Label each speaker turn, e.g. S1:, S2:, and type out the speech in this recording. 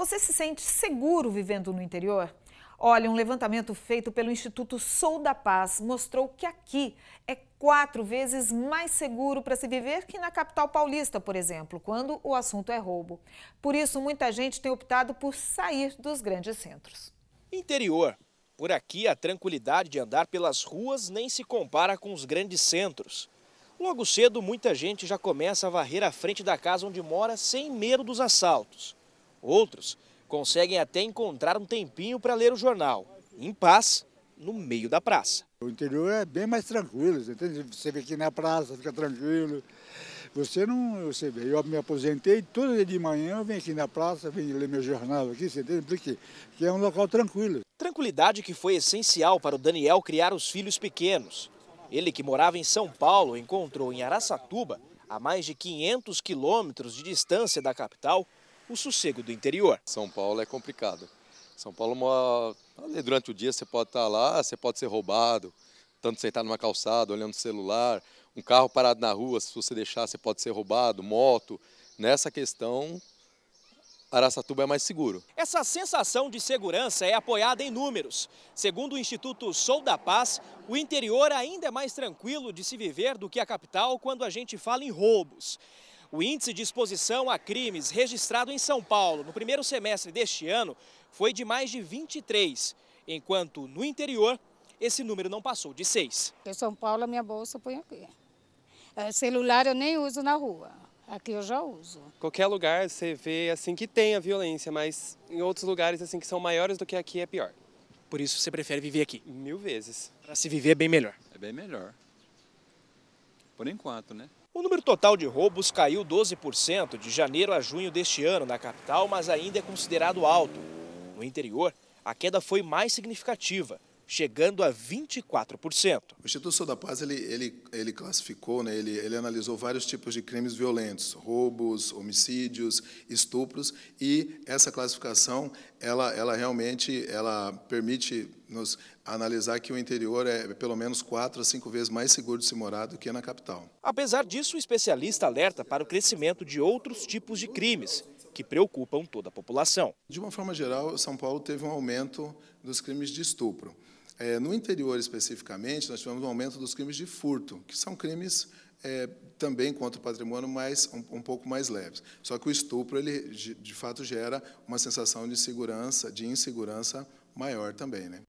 S1: Você se sente seguro vivendo no interior? Olha, um levantamento feito pelo Instituto Sou da Paz mostrou que aqui é quatro vezes mais seguro para se viver que na capital paulista, por exemplo, quando o assunto é roubo. Por isso, muita gente tem optado por sair dos grandes centros. Interior. Por aqui, a tranquilidade de andar pelas ruas nem se compara com os grandes centros. Logo cedo, muita gente já começa a varrer a frente da casa onde mora sem medo dos assaltos. Outros conseguem até encontrar um tempinho para ler o jornal, em paz, no meio
S2: da praça. O interior é bem mais tranquilo, entende? Você vem aqui na praça, fica tranquilo. Você não, você vê, eu me aposentei, todo dia de manhã eu venho aqui na praça, venho ler meu jornal aqui, você entende? Porque é um local tranquilo.
S1: Tranquilidade que foi essencial para o Daniel criar os filhos pequenos. Ele que morava em São Paulo encontrou em Araçatuba, a mais de 500 quilômetros de distância da capital, o sossego do interior.
S2: São Paulo é complicado. São Paulo, durante o dia você pode estar tá lá, você pode ser roubado, tanto sentar tá numa calçada, olhando o celular, um carro parado na rua, se você deixar, você pode ser roubado, moto. Nessa questão, Araçatuba é mais seguro.
S1: Essa sensação de segurança é apoiada em números. Segundo o Instituto Sou da Paz, o interior ainda é mais tranquilo de se viver do que a capital quando a gente fala em roubos. O índice de exposição a crimes registrado em São Paulo no primeiro semestre deste ano foi de mais de 23, enquanto no interior esse número não passou de 6.
S2: Em São Paulo, a minha bolsa põe aqui. É, celular eu nem uso na rua. Aqui eu já uso.
S1: Qualquer lugar você vê assim que tem a violência, mas em outros lugares assim que são maiores do que aqui é pior. Por isso você prefere viver aqui? Mil vezes. Para se viver é bem melhor. É bem melhor. Por enquanto, né? O número total de roubos caiu 12% de janeiro a junho deste ano na capital, mas ainda é considerado alto. No interior, a queda foi mais significativa chegando a
S2: 24%. O Instituto Sou da Paz ele, ele, ele classificou, né, ele, ele analisou vários tipos de crimes violentos, roubos, homicídios, estupros, e essa classificação ela, ela realmente ela permite nos analisar que o interior é pelo menos quatro a cinco vezes mais seguro de se morar do que na capital.
S1: Apesar disso, o especialista alerta para o crescimento de outros tipos de crimes que preocupam toda a população.
S2: De uma forma geral, São Paulo teve um aumento dos crimes de estupro. É, no interior, especificamente, nós tivemos um aumento dos crimes de furto, que são crimes é, também contra o patrimônio, mas um, um, pouco mais leves. Só que o estupro, ele, de fato, gera uma sensação de segurança, de insegurança maior também. Né?